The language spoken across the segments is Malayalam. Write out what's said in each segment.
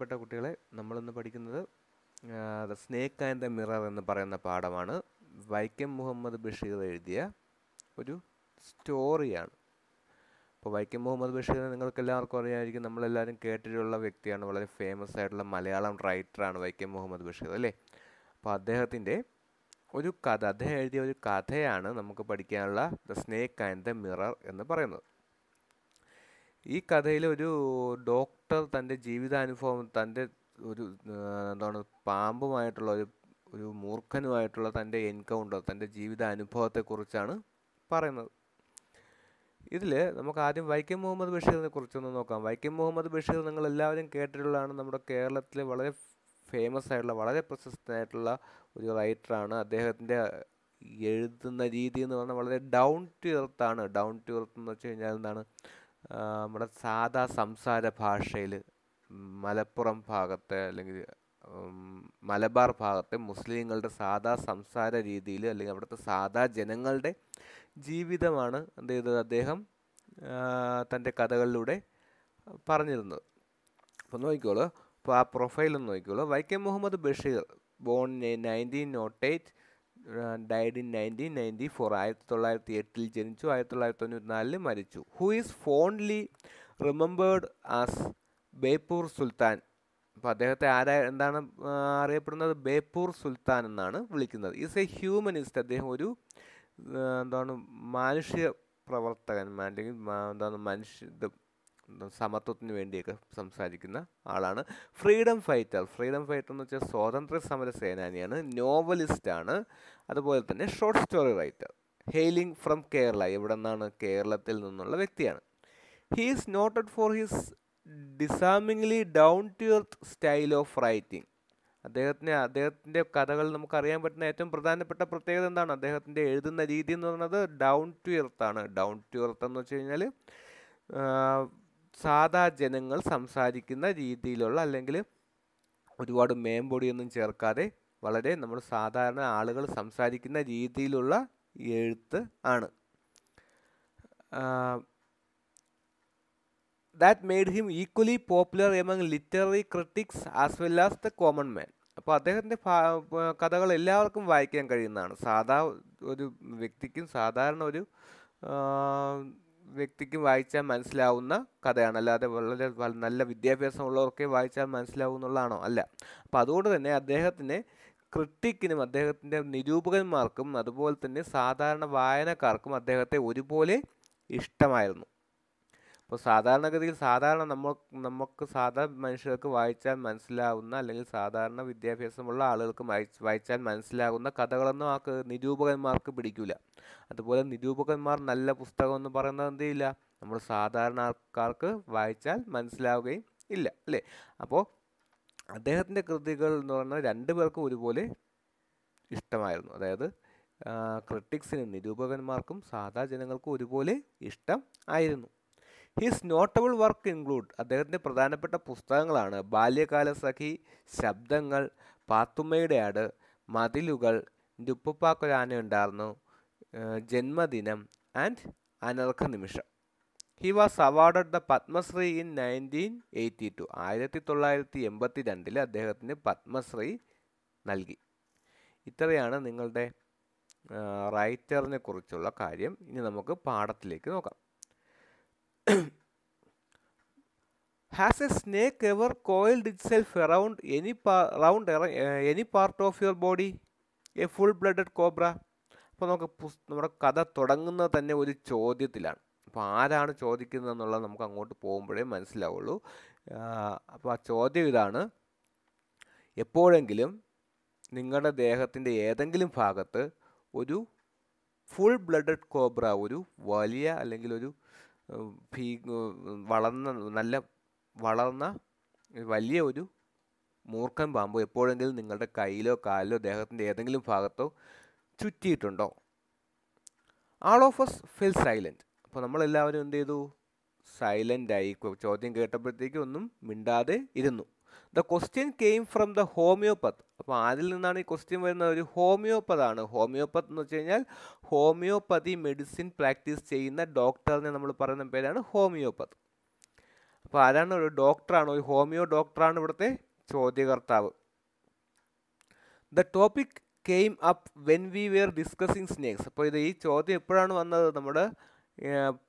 പ്രിയപ്പെട്ട കുട്ടികളെ നമ്മളിന്ന് പഠിക്കുന്നത് the snake and the mirror എന്ന് പറയുന്ന പാഠമാണ് വൈക്കം മുഹമ്മദ് ബഷീർ എഴുതിയ ഒരു സ്റ്റോറിയാണ് അപ്പോൾ വൈക്കം മുഹമ്മദ് ബഷീർ നിങ്ങൾക്ക് എല്ലാവർക്കും അറിയാമായിരിക്കും നമ്മളെല്ലാവരും കേട്ടിട്ടുള്ള വ്യക്തിയാണ് വളരെ ഫേമസ് ആയിട്ടുള്ള മലയാളം റൈറ്ററാണ് വൈക്കം മുഹമ്മദ് ബഷീർ അല്ലേ അപ്പോൾ അദ്ദേഹത്തിൻ്റെ ഒരു കഥ അദ്ദേഹം എഴുതിയ ഒരു കഥയാണ് നമുക്ക് പഠിക്കാനുള്ള the snake and the mirror എന്ന് പറയുന്നത് ഈ കഥയിൽ ഒരു ഡോക്ടർ തൻ്റെ ജീവിതാനുഭവം തൻ്റെ ഒരു എന്താണ് പാമ്പുമായിട്ടുള്ള ഒരു ഒരു മൂർഖനുമായിട്ടുള്ള തൻ്റെ എൻകൗണ്ടർ തൻ്റെ ജീവിത അനുഭവത്തെക്കുറിച്ചാണ് പറയുന്നത് ഇതിൽ നമുക്ക് ആദ്യം വൈക്കം മുഹമ്മദ് ബഷീറിനെ കുറിച്ചൊന്ന് നോക്കാം വൈക്കം മുഹമ്മദ് ബഷീർ നിങ്ങൾ എല്ലാവരും കേട്ടിട്ടുള്ളതാണ് നമ്മുടെ കേരളത്തിലെ വളരെ ഫേമസ് ആയിട്ടുള്ള വളരെ പ്രശസ്തനായിട്ടുള്ള ഒരു റൈറ്ററാണ് അദ്ദേഹത്തിൻ്റെ എഴുതുന്ന രീതി എന്ന് പറഞ്ഞാൽ വളരെ ഡൗൺ ടു എർത്താണ് ഡൗൺ ടു എർത്ത് എന്ന് വെച്ച് കഴിഞ്ഞാൽ എന്താണ് നമ്മുടെ സാധാ സംസാര ഭാഷയിൽ മലപ്പുറം ഭാഗത്തെ അല്ലെങ്കിൽ മലബാർ ഭാഗത്തെ മുസ്ലിങ്ങളുടെ സാധാ സംസാര രീതിയിൽ അല്ലെങ്കിൽ അവിടുത്തെ സാധാ ജനങ്ങളുടെ ജീവിതമാണ് എന്ത് ചെയ്തത് അദ്ദേഹം തൻ്റെ കഥകളിലൂടെ പറഞ്ഞിരുന്നത് അപ്പോൾ നോക്കിക്കോളൂ അപ്പോൾ ആ പ്രൊഫൈലൊന്ന് നോക്കിക്കോളൂ Vaikom Muhammad Basheer born nineteen nought eight died in nineteen ninety four ആയിരത്തി തൊള്ളായിരത്തി എട്ടിൽ ജനിച്ചു ആയിരത്തി തൊള്ളായിരത്തി തൊണ്ണൂറ്റിനാലിൽ മരിച്ചു who is fondly remembered as Beypore Sultan അപ്പോൾ അദ്ദേഹത്തെ ആരാ എന്താണ് അറിയപ്പെടുന്നത് ബേപ്പൂർ സുൽത്താൻ എന്നാണ് വിളിക്കുന്നത് ഈസ് എ ഹ്യൂമനിസ്റ്റ് അദ്ദേഹം ഒരു എന്താണ് മനുഷ്യ പ്രവർത്തകൻ അല്ലെങ്കിൽ എന്താണ് മനുഷ്യ സമത്വത്തിന് വേണ്ടിയൊക്കെ സംസാരിക്കുന്ന ആളാണ് ഫ്രീഡം ഫൈറ്റർ ഫ്രീഡം ഫൈറ്റർ എന്ന് വെച്ചാൽ സ്വാതന്ത്ര്യ സമര സേനാനിയാണ് നോവലിസ്റ്റാണ് അതുപോലെ തന്നെ short story writer hailing from Kerala ഇവിടെ നിന്നാണ് കേരളത്തിൽ നിന്നുള്ള വ്യക്തിയാണ് he is noted for his disarmingly down to earth style of writing അദ്ദേഹത്തിന് അദ്ദേഹത്തിൻ്റെ കഥകൾ നമുക്കറിയാൻ പറ്റുന്ന ഏറ്റവും പ്രധാനപ്പെട്ട പ്രത്യേകത എന്താണ് അദ്ദേഹത്തിൻ്റെ എഴുതുന്ന രീതി എന്ന് പറയുന്നത് ഡൗൺ ടു എർത്ത് ആണ് ഡൗൺ ടു എർത്ത് എന്ന് വെച്ച് കഴിഞ്ഞാൽ സാധാ ജനങ്ങൾ സംസാരിക്കുന്ന രീതിയിലുള്ള അല്ലെങ്കിൽ ഒരുപാട് മേമ്പൊടിയൊന്നും ചേർക്കാതെ വളരെ നമ്മൾ സാധാരണ ആളുകൾ സംസാരിക്കുന്ന രീതിയിലുള്ള എഴുത്ത് ആണ് that made him equally popular among literary critics as well as the common man അപ്പോൾ അദ്ദേഹത്തിൻ്റെ കഥകൾ എല്ലാവർക്കും വായിക്കാൻ കഴിയുന്നതാണ് സാധാ ഒരു വ്യക്തിക്കും സാധാരണ ഒരു വ്യക്തിക്കും വായിച്ചാൽ മനസ്സിലാവുന്ന കഥയാണ് അല്ലാതെ വളരെ നല്ല വിദ്യാഭ്യാസമുള്ളവർക്കെ വായിച്ചാൽ എന്നുള്ളതാണോ അല്ല അപ്പോൾ അതുകൊണ്ട് തന്നെ അദ്ദേഹത്തിന് ക്രിട്ടിക്കിനും അദ്ദേഹത്തിൻ്റെ നിരൂപകന്മാർക്കും അതുപോലെ തന്നെ സാധാരണ വായനക്കാർക്കും അദ്ദേഹത്തെ ഒരുപോലെ ഇഷ്ടമായിരുന്നു അപ്പോൾ സാധാരണഗതിയിൽ സാധാരണ നമ്മൾ നമുക്ക് സാധാരണ മനുഷ്യർക്ക് വായിച്ചാൽ മനസ്സിലാവുന്ന അല്ലെങ്കിൽ സാധാരണ വിദ്യാഭ്യാസമുള്ള ആളുകൾക്ക് വായിച്ചാൽ മനസ്സിലാകുന്ന കഥകളൊന്നും ആ നിരൂപകന്മാർക്ക് പിടിക്കില്ല അതുപോലെ നിരൂപകന്മാർ നല്ല പുസ്തകം എന്ന് പറയുന്നത് എന്ത് നമ്മൾ സാധാരണ ആൾക്കാർക്ക് വായിച്ചാൽ മനസ്സിലാവുകയും ഇല്ല അല്ലേ അപ്പോൾ അദ്ദേഹത്തിൻ്റെ കൃതികൾ എന്ന് പറഞ്ഞാൽ രണ്ടു പേർക്കും ഒരുപോലെ ഇഷ്ടമായിരുന്നു അതായത് ക്രിട്ടിക്സിനും നിരൂപകന്മാർക്കും സാധാ ജനങ്ങൾക്കും ഒരുപോലെ ഇഷ്ടം ആയിരുന്നു ഹിസ് നോട്ടബിൾ വർക്ക് ഇൻക്ലൂഡ് അദ്ദേഹത്തിൻ്റെ പ്രധാനപ്പെട്ട പുസ്തകങ്ങളാണ് ബാല്യകാല സഖി ശബ്ദങ്ങൾ പാത്തുമ്മയുടെ ആട് മതിലുകൾ ദുപ്പുപ്പാക്കൊരാന ഉണ്ടായിരുന്നു ജന്മദിനം ആൻഡ് അനർഘ നിമിഷം he was awarded the Padmashri in nineteen eighty two ആയിരത്തി തൊള്ളായിരത്തി എൺപത്തി രണ്ടിൽ അദ്ദേഹത്തിന് പത്മശ്രീ നൽകി ഇത്രയാണ് നിങ്ങളുടെ റൈറ്ററിനെ കുറിച്ചുള്ള കാര്യം ഇനി നമുക്ക് പാഠത്തിലേക്ക് നോക്കാം has a snake ever coiled itself around any round any part of your body a full blooded cobra അപ്പോൾ നമുക്ക് നമ്മുടെ കഥ തുടങ്ങുന്നത് തന്നെ ഒരു ചോദ്യത്തിലാണ് അപ്പോൾ ആരാണ് ചോദിക്കുന്നത് എന്നുള്ളത് നമുക്ക് അങ്ങോട്ട് പോകുമ്പോഴേ മനസ്സിലാവുള്ളൂ അപ്പോൾ ആ ചോദ്യം ഇതാണ് എപ്പോഴെങ്കിലും നിങ്ങളുടെ ദേഹത്തിൻ്റെ ഏതെങ്കിലും ഭാഗത്ത് ഒരു ഫുൾ ബ്ലഡഡ് കോബ്ര ഒരു വലിയ അല്ലെങ്കിൽ ഒരു ഭീ വളർന്ന നല്ല വളർന്ന വലിയ ഒരു മൂർഖൻ പാമ്പ് എപ്പോഴെങ്കിലും നിങ്ങളുടെ കയ്യിലോ കാലിലോ ദേഹത്തിൻ്റെ ഏതെങ്കിലും ഭാഗത്തോ ചുറ്റിയിട്ടുണ്ടോ all of us fell silent അപ്പോൾ നമ്മളെല്ലാവരും എന്ത് ചെയ്തു സൈലൻ്റായി ചോദ്യം കേട്ടപ്പോഴത്തേക്കും ഒന്നും മിണ്ടാതെ ഇരുന്നു the question came from the homeopath അപ്പോൾ അതിൽ നിന്നാണ് ഈ ക്വസ്റ്റ്യൻ വരുന്നത് ഒരു ഹോമിയോപ്പതാണ് ഹോമിയോപ്പത്ത് എന്ന് വെച്ച് കഴിഞ്ഞാൽ ഹോമിയോപ്പതി മെഡിസിൻ പ്രാക്ടീസ് ചെയ്യുന്ന ഡോക്ടറിനെ നമ്മൾ പറയുന്ന പേരാണ് ഹോമിയോപ്പത്ത് അപ്പോൾ അതാണ് ഒരു ഡോക്ടറാണ് ഒരു ഹോമിയോ ഡോക്ടറാണ് ഇവിടുത്തെ ചോദ്യകർത്താവ് the topic came up when we were discussing snakes അപ്പോൾ ഇത് ഈ ചോദ്യം എപ്പോഴാണ് വന്നത് നമ്മുടെ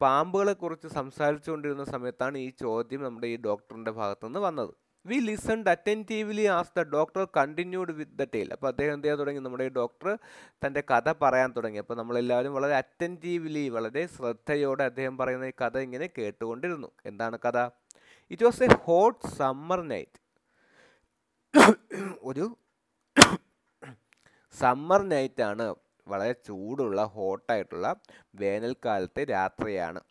പാമ്പുകളെ കുറിച്ച് സംസാരിച്ചുകൊണ്ടിരുന്ന സമയത്താണ് ഈ ചോദ്യം നമ്മുടെ ഈ ഡോക്ടറിൻ്റെ ഭാഗത്തു നിന്ന് വന്നത് we listened attentively as the doctor continued with the tale അപ്പോൾ അദ്ദേഹം എന്ത് ചെയ്യാൻ തുടങ്ങി നമ്മുടെ ഈ ഡോക്ടർ തൻ്റെ കഥ പറയാൻ തുടങ്ങി അപ്പോൾ നമ്മളെല്ലാവരും വളരെ അറ്റൻറ്റീവ്ലി വളരെ ശ്രദ്ധയോടെ അദ്ദേഹം പറയുന്ന ഈ കഥ ഇങ്ങനെ കേട്ടുകൊണ്ടിരുന്നു എന്താണ് കഥ it was a hot summer night ഒരു സമ്മർ നൈറ്റാണ് വളരെ ചൂടുള്ള ഹോട്ടായിട്ടുള്ള വേനൽക്കാലത്തെ രാത്രിയാണ്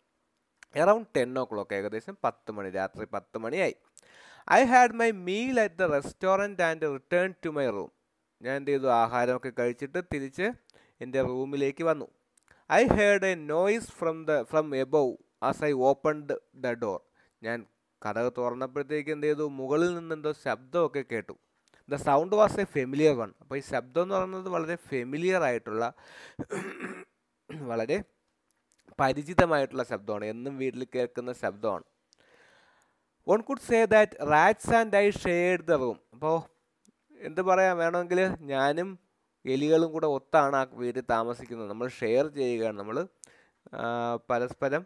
അറൗണ്ട് ടെൻ ഓ ക്ലോക്ക് ഏകദേശം പത്ത് മണി രാത്രി പത്ത് മണിയായി I had my meal at the restaurant and return to my room ഞാൻ എന്ത് ചെയ്തു ആഹാരമൊക്കെ കഴിച്ചിട്ട് തിരിച്ച് എൻ്റെ റൂമിലേക്ക് വന്നു I heard a noise from the from above as I opened the door ഞാൻ കഥകൾ തുറന്നപ്പോഴത്തേക്ക് എന്ത് ചെയ്തു മുകളിൽ നിന്നെന്തോ ശബ്ദമൊക്കെ കേട്ടു the sound was a familiar one അപ്പോൾ ഈ ശബ്ദം എന്ന് പറയുന്നത് വളരെ ഫെമിലിയർ ആയിട്ടുള്ള വളരെ പരിചിതമായിട്ടുള്ള ശബ്ദമാണ് എന്നും വീട്ടിൽ കേൾക്കുന്ന ശബ്ദമാണ് one could say that rats and I shared the room അപ്പോൾ എന്ത് പറയാം വേണമെങ്കിൽ ഞാനും എലികളും കൂടെ ഒത്താണ് ആ വീട്ടിൽ താമസിക്കുന്നത് നമ്മൾ ഷെയർ ചെയ്യുകയാണ് നമ്മൾ പരസ്പരം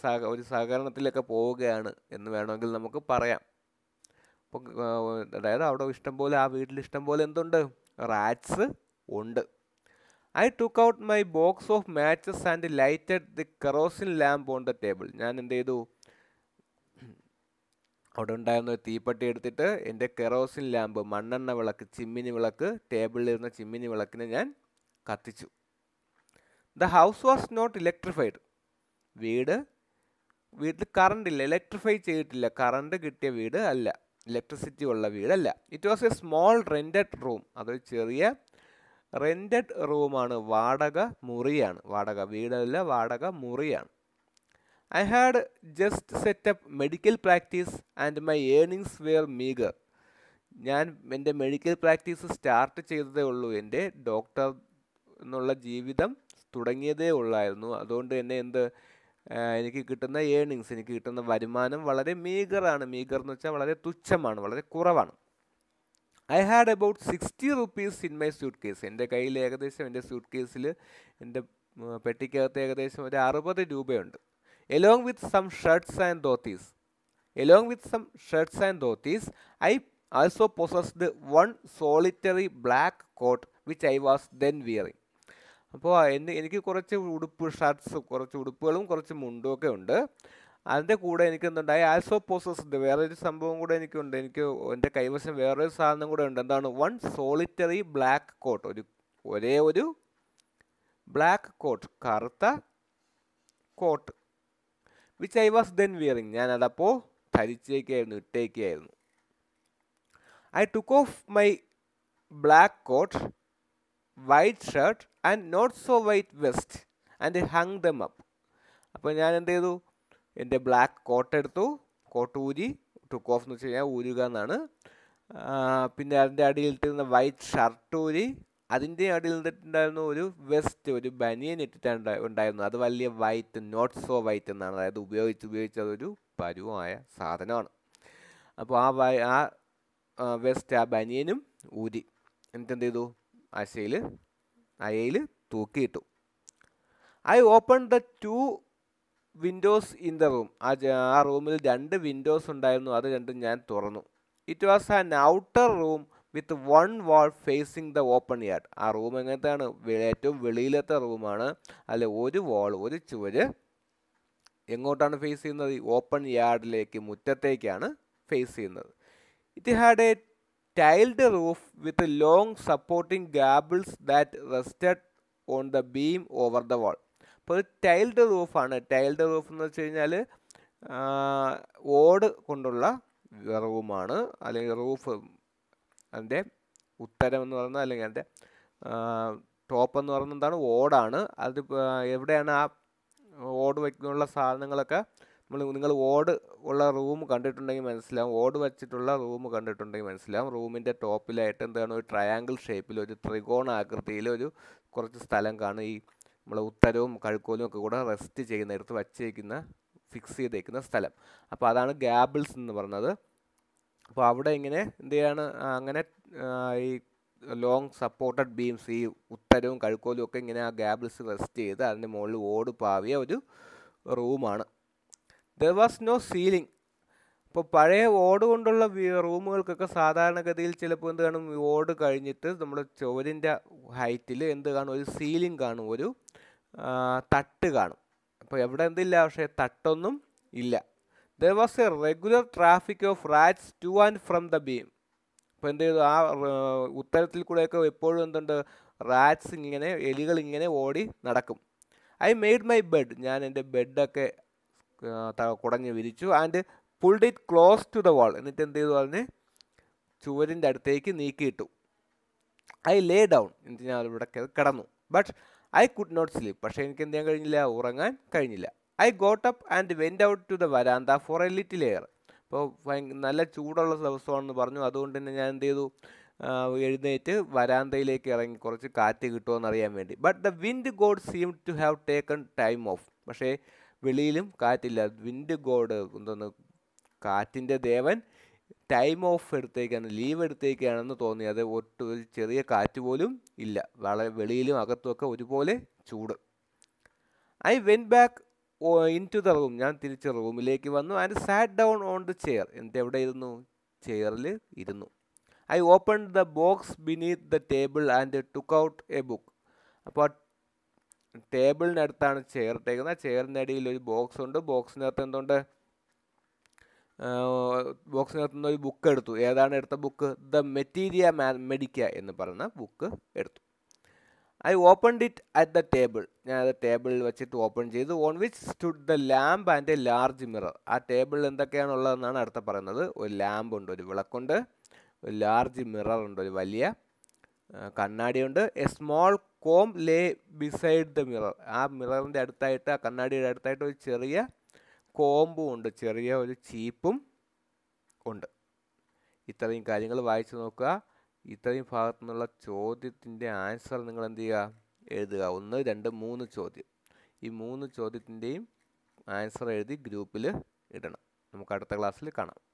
സഹ ഒരു സഹകരണത്തിലൊക്കെ പോവുകയാണ് എന്ന് വേണമെങ്കിൽ നമുക്ക് പറയാം അപ്പോൾ അതായത് അവിടെ ഇഷ്ടംപോലെ ആ വീട്ടിൽ ഇഷ്ടംപോലെ എന്തുണ്ട് റാറ്റ്സ് ഉണ്ട് I took out my box of matches and lighted the kerosene lamp on the table ഞാൻ എന്ത് ചെയ്തു അവിടെ ഉണ്ടായിരുന്ന ഒരു തീപ്പെട്ടി എടുത്തിട്ട് എൻ്റെ കെറോസിൻ ലാമ്പ് മണ്ണെണ്ണ വിളക്ക് ചിമ്മിനി വിളക്ക് ടേബിളിലിരുന്ന ചിമ്മിനി വിളക്കിനെ ഞാൻ കത്തിച്ചു the house was not electrified വീട് വീട്ടിൽ കറണ്ട് ഇല്ല ഇലക്ട്രിഫൈ ചെയ്തിട്ടില്ല കറണ്ട് കിട്ടിയ വീട് അല്ല ഇലക്ട്രിസിറ്റി ഉള്ള വീടല്ല it was a small rented room അതൊരു ചെറിയ റെൻറ്റഡ് റൂമാണ് വാടക മുറിയാണ് വാടക വീടല്ല വാടക മുറിയാണ് I had just set up medical practice and my earnings were meagre ഞാൻ എൻ്റെ മെഡിക്കൽ പ്രാക്ടീസ് സ്റ്റാർട്ട് ചെയ്തതേ ഉള്ളൂ എൻ്റെ ഡോക്ടർ എന്നുള്ള ജീവിതം തുടങ്ങിയതേ ഉള്ളായിരുന്നു അതുകൊണ്ട് തന്നെ എന്ത് എനിക്ക് കിട്ടുന്ന ഏണിങ്സ് എനിക്ക് കിട്ടുന്ന വരുമാനം വളരെ മീഗറാണ് മീഗർ എന്ന് വെച്ചാൽ വളരെ തുച്ഛമാണ് വളരെ കുറവാണ് I had about sixty rupees in my suitcase എൻ്റെ കയ്യിൽ ഏകദേശം എൻ്റെ സ്യൂട്ട് കേസിൽ എൻ്റെ പെട്ടിക്കകത്ത് ഏകദേശം ഒരു അറുപത് രൂപയുണ്ട് along with some shirts and dhotis along with some shirts and dhotis I also possessed one solitary black coat which I was then wearing അപ്പോൾ എന്നെ എനിക്ക് കുറച്ച് ഉടുപ്പ് ഷർട്ട്സ് കുറച്ച് ഉടുപ്പുകളും കുറച്ച് മുണ്ടും ഒക്കെ ഉണ്ട് അതിൻ്റെ കൂടെ എനിക്ക് എന്തുണ്ടായി ആൽസോ പോസസ് ഉണ്ട് വേറൊരു സംഭവം കൂടെ എനിക്കുണ്ട് എനിക്ക് എൻ്റെ കൈവശം വേറൊരു സാധനം കൂടെ ഉണ്ട് എന്താണ് വൺ സോളിറ്ററി ബ്ലാക്ക് കോട്ട് ഒരു ഒരേ ഒരു ബ്ലാക്ക് കോട്ട് കറുത്ത coat which I was then wearing ഞാൻ അതപ്പോൾ ധരിച്ചേക്കായിരുന്നു ഇട്ടേക്കായിരുന്നു I took off my black coat white shirt and not so white vest and hung them up അപ്പോൾ ഞാൻ എന്ത് ചെയ്തു എൻ്റെ ബ്ലാക്ക് കോട്ട് എടുത്തു കോട്ട് ഊരി ടുക്ക് ഓഫ് എന്ന് വെച്ച് കഴിഞ്ഞാൽ ഊരുക എന്നാണ് പിന്നെ അതിൻ്റെ അടിയിൽ ഇട്ടിരുന്ന വൈറ്റ് ഷർട്ട് ഊരി അതിൻ്റെ അടിയിൽ നിന്നിട്ടുണ്ടായിരുന്ന ഒരു വെസ്റ്റ് ഒരു ബനിയൻ ഇട്ടിട്ടാണ് ഉണ്ടായിരുന്നു അത് വലിയ വൈറ്റ് നോട്ട് സോ വൈറ്റ് എന്നാണ് അതായത് ഉപയോഗിച്ച് ഉപയോഗിച്ച് അതൊരു പരുവമായ സാധനമാണ് അപ്പോൾ ആ വൈ ആ വെസ്റ്റ് ആ ബനിയനും ഊരി എന്നിട്ട് എന്ത് ചെയ്തു ആശയിൽ അയയിൽ തൂക്കിയിട്ടു I open the two windows in the room ആ ആ റൂമിൽ രണ്ട് വിൻഡോസ് ഉണ്ടായിരുന്നു അത് രണ്ടും ഞാൻ തുറന്നു it was an outer room with one wall facing the open yard ആ റൂം എങ്ങനത്തെയാണ് ഏറ്റവും വെളിയിലത്തെ റൂമാണ് അതിൽ ഒരു വാൾ ഒരു ചുവര് എങ്ങോട്ടാണ് ഫേസ് ചെയ്യുന്നത് ഓപ്പൺ യാർഡിലേക്ക് മുറ്റത്തേക്കാണ് ഫേസ് ചെയ്യുന്നത് it had a tiled roof with long supporting gables that rested on the beam over the wall. അപ്പോൾ ടൈൽഡ് റൂഫാണ് ടൈൽഡ് റൂഫ് എന്ന് വെച്ച് കഴിഞ്ഞാൽ ഓട് കൊണ്ടുള്ള റൂമാണ് അല്ലെങ്കിൽ റൂഫ് അതിൻ്റെ ഉത്തരം എന്ന് പറയുന്നത് അല്ലെങ്കിൽ അതിൻ്റെ ടോപ്പ് എന്ന് പറയുന്നത് എന്താണ് ഓടാണ് അത് എവിടെയാണ് ആ ഓട് വയ്ക്കുന്ന സാധനങ്ങളൊക്കെ നമ്മൾ നിങ്ങൾ ഓട് ഉള്ള റൂം കണ്ടിട്ടുണ്ടെങ്കിൽ മനസ്സിലാവും ഓട് വച്ചിട്ടുള്ള റൂം കണ്ടിട്ടുണ്ടെങ്കിൽ മനസ്സിലാവും റൂമിൻ്റെ ടോപ്പിലായിട്ട് എന്താണ് ഒരു ട്രയാങ്കിൾ ഷേപ്പിൽ ഒരു ത്രികോണ ആകൃതിയിൽ ഒരു കുറച്ച് സ്ഥലം കാണും ഈ നമ്മൾ ഉത്തരവും കഴുക്കോലും ഒക്കെ കൂടെ റെസ്റ്റ് ചെയ്യുന്ന എടുത്ത് വച്ചേക്കുന്ന ഫിക്സ് ചെയ്തേക്കുന്ന സ്ഥലം അപ്പോൾ അതാണ് ഗ്യാബിൾസ് എന്ന് പറഞ്ഞത് അപ്പോൾ അവിടെ ഇങ്ങനെ എന്ത് ചെയ്യാണ് അങ്ങനെ ഈ ലോങ് സപ്പോർട്ടഡ് ബീംസ് ഈ ഉത്തരവും കഴുക്കോലും ഒക്കെ ഇങ്ങനെ ആ ഗ്യാബിൾസ് റെസ്റ്റ് ചെയ്ത് അതിൻ്റെ മുകളിൽ ഓട് പാവിയ ഒരു റൂമാണ് ദർ വാസ് നോ സീലിംഗ് ഇപ്പോൾ പഴയ ഓട് കൊണ്ടുള്ള റൂമുകൾക്കൊക്കെ സാധാരണഗതിയിൽ ചിലപ്പോൾ എന്ത് കാണും ഓട് കഴിഞ്ഞിട്ട് നമ്മുടെ ചുവരിൻ്റെ ഹൈറ്റിൽ എന്ത് കാണും ഒരു സീലിംഗ് കാണും ഒരു തട്ട് കാണും അപ്പോൾ എവിടെ എന്തില്ല പക്ഷേ തട്ടൊന്നും ഇല്ല there was a regular traffic of rats to and from the beam അപ്പോൾ എന്ത് ചെയ്തു ആ ഉത്തരത്തിൽ കൂടെയൊക്കെ എപ്പോഴും എന്തുണ്ട് റാറ്റ്സ് ഇങ്ങനെ എലികൾ ഇങ്ങനെ ഓടി നടക്കും ഐ മെയ്ഡ് മൈ ബെഡ് ഞാൻ എൻ്റെ ബെഡൊക്കെ കുടഞ്ഞ് വിരിച്ചു and pulled it close to the wall എന്നിട്ട് എന്ത് ചെയ്തു പറഞ്ഞ് ചുവരിൻ്റെ അടുത്തേക്ക് നീക്കിയിട്ടു ഐ ലേ ഡൗൺ എന്നിട്ട് ഞാൻ ഇവിടെ കിടന്നു but I could not sleep പക്ഷേ എനിക്ക് എന്ത് ചെയ്യാൻ കഴിഞ്ഞില്ല ഉറങ്ങാൻ കഴിഞ്ഞില്ല I got up and went out to the veranda for a little air ഇപ്പോൾ നല്ല ചൂടുള്ള ദിവസമാണെന്ന് പറഞ്ഞു അതുകൊണ്ട് തന്നെ ഞാൻ എന്ത് ചെയ്തു എഴുന്നേറ്റ് വരാന്തയിലേക്ക് ഇറങ്ങി കുറച്ച് കാറ്റ് കിട്ടുമോ എന്നറിയാൻ വേണ്ടി but the wind god seem to have taken time off പക്ഷേ വെളിയിലും കാറ്റില്ല വിൻഡ് ഗോഡ് എന്തോന്ന് കാറ്റിൻ്റെ ദേവൻ ടൈം ഓഫ് എടുത്തേക്കാണ് ലീവ് എടുത്തേക്കാണെന്ന് തോന്നി അത് ഒട്ട് ഒരു ചെറിയ കാറ്റ് പോലും ഇല്ല വളരെ വെളിയിലും അകത്തുമൊക്കെ ഒരുപോലെ ചൂട് I went back in to the room ഞാൻ തിരിച്ച് റൂമിലേക്ക് വന്നു and sat down on the chair എന്നിട്ട് എവിടെ ഇരുന്നു ചെയറിൽ ഇരുന്നു I open the box beneath the table and took out a book അപ്പോൾ ആ ടേബിളിനടുത്താണ് ചെയർ ഇട്ടേക്കുന്നത് ആ ചെയറിൻ്റെ അടിയിൽ ഒരു ബോക്സ് ഉണ്ട് ബോക്സിനകത്ത് എന്തുകൊണ്ട് ബോക്സിനകത്ത് നിന്ന് ഒരു ബുക്ക് എടുത്തു ഏതാണ് എടുത്ത ബുക്ക് ദ മെറ്റീരിയ മെഡിക്ക എന്ന് പറയുന്ന ബുക്ക് എടുത്തു I opened it at the table ഞാൻ അത് ടേബിളിൽ വെച്ചിട്ട് ഓപ്പൺ ചെയ്തു on which stood the lamp and a large mirror ആ ടേബിളിൽ എന്തൊക്കെയാണുള്ളതെന്നാണ് അടുത്ത പറയുന്നത് ഒരു ലാമ്പ് ഉണ്ട് ഒരു വിളക്കുണ്ട് ഒരു ലാർജ് മിറർ ഉണ്ട് ഒരു വലിയ കണ്ണാടിയുണ്ട് a small comb lay beside the mirror ആ മിററിൻ്റെ അടുത്തായിട്ട് ആ കണ്ണാടിയുടെ അടുത്തായിട്ട് ഒരു ചെറിയ കോമ്പും ഉണ്ട് ചെറിയ ഒരു ചീപ്പും ഉണ്ട് ഇത്രയും കാര്യങ്ങൾ വായിച്ചു നോക്കുക ഇത്രയും ഭാഗത്തു നിന്നുള്ള ചോദ്യത്തിൻ്റെ ആൻസർ നിങ്ങൾ എന്ത് ചെയ്യുക എഴുതുക ഒന്ന് രണ്ട് മൂന്ന് ചോദ്യം ഈ മൂന്ന് ചോദ്യത്തിൻ്റെയും ആൻസർ എഴുതി ഗ്രൂപ്പിൽ ഇടണം നമുക്ക് അടുത്ത ക്ലാസ്സിൽ കാണാം